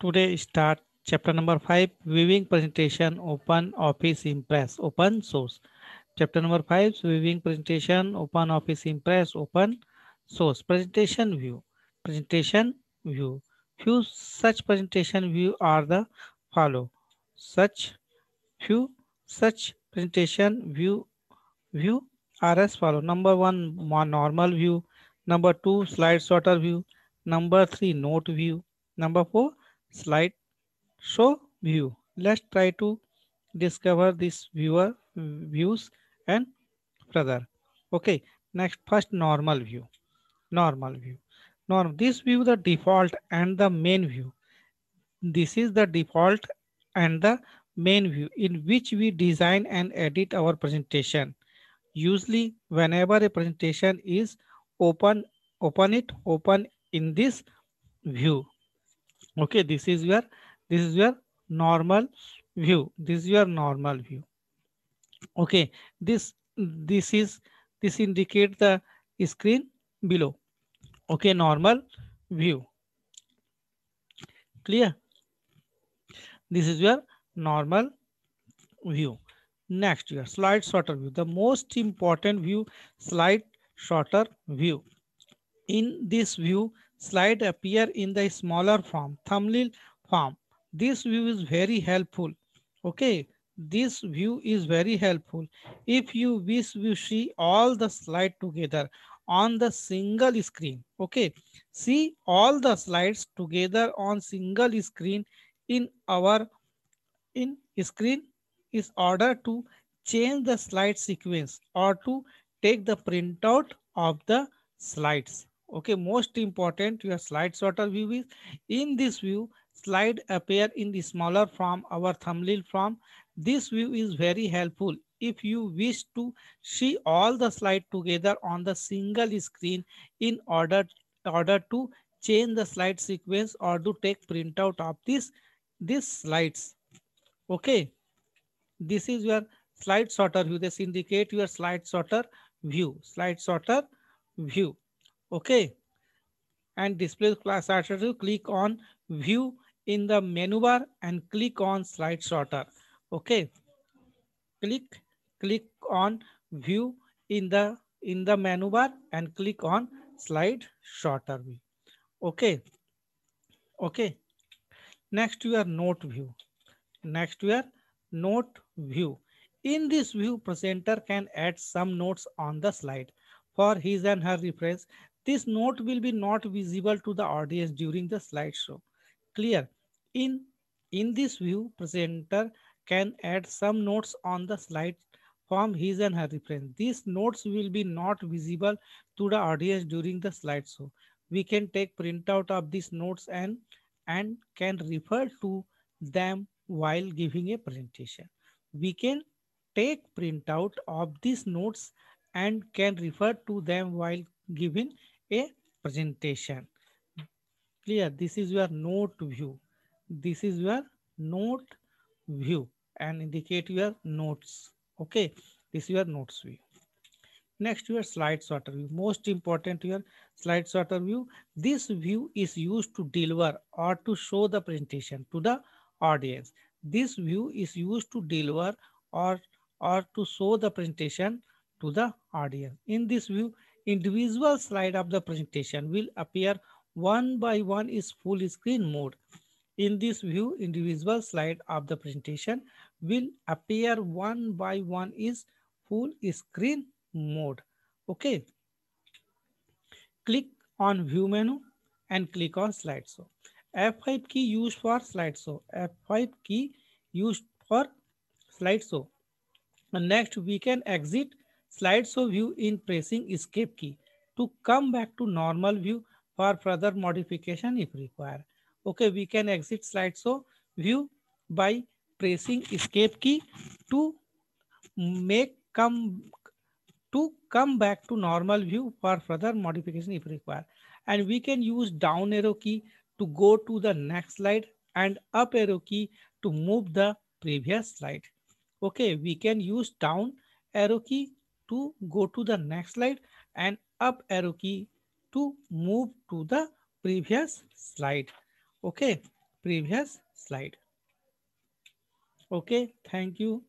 today start chapter number 5 viewing presentation open office impress open source chapter number 5 viewing presentation open office impress open source presentation view presentation view few such presentation view are the follow such few such presentation view view are as follow number one normal view number two slide sorter view number three note view number four slide show view. Let's try to discover this viewer views and further. Okay, next first normal view. Normal view. Norm this view the default and the main view. This is the default and the main view in which we design and edit our presentation. Usually whenever a presentation is open, open it, open in this view okay this is your this is your normal view this is your normal view okay this this is this indicate the screen below okay normal view clear this is your normal view next your slide shorter view the most important view slide shorter view in this view slide appear in the smaller form, thumbnail form. This view is very helpful. Okay, this view is very helpful. If you wish to see all the slide together on the single screen. Okay, see all the slides together on single screen in our in screen is order to change the slide sequence or to take the printout of the slides. Okay, most important, your slide sorter view is in this view, slide appear in the smaller form our thumbnail form. This view is very helpful if you wish to see all the slide together on the single screen in order, order to change the slide sequence or to take printout of this this slides. Okay, this is your slide sorter view. This indicate your slide sorter view, slide sorter view okay and display class attribute click on view in the menu bar and click on slide sorter okay click click on view in the in the menu bar and click on slide sorter view okay okay next your note view next your note view in this view presenter can add some notes on the slide for his and her reference this note will be not visible to the audience during the slideshow. Clear? In, in this view, presenter can add some notes on the slide from his and her reference. These notes will be not visible to the audience during the slideshow. We can take printout of these notes and, and can refer to them while giving a presentation. We can take printout of these notes and can refer to them while giving a presentation clear this is your note view this is your note view and indicate your notes okay this is your notes view next your slide sorter view most important your slide sorter view this view is used to deliver or to show the presentation to the audience this view is used to deliver or or to show the presentation to the audience in this view individual slide of the presentation will appear one by one is full screen mode. In this view, individual slide of the presentation will appear one by one is full screen mode. Okay. Click on view menu and click on slideshow. F5 key used for slideshow. F5 key used for slideshow. next, we can exit slideshow view in pressing escape key to come back to normal view for further modification if required. Okay, we can exit slideshow view by pressing escape key to make come to come back to normal view for further modification if required. And we can use down arrow key to go to the next slide and up arrow key to move the previous slide. Okay, we can use down arrow key to go to the next slide and up arrow key to move to the previous slide. Okay, previous slide. Okay, thank you.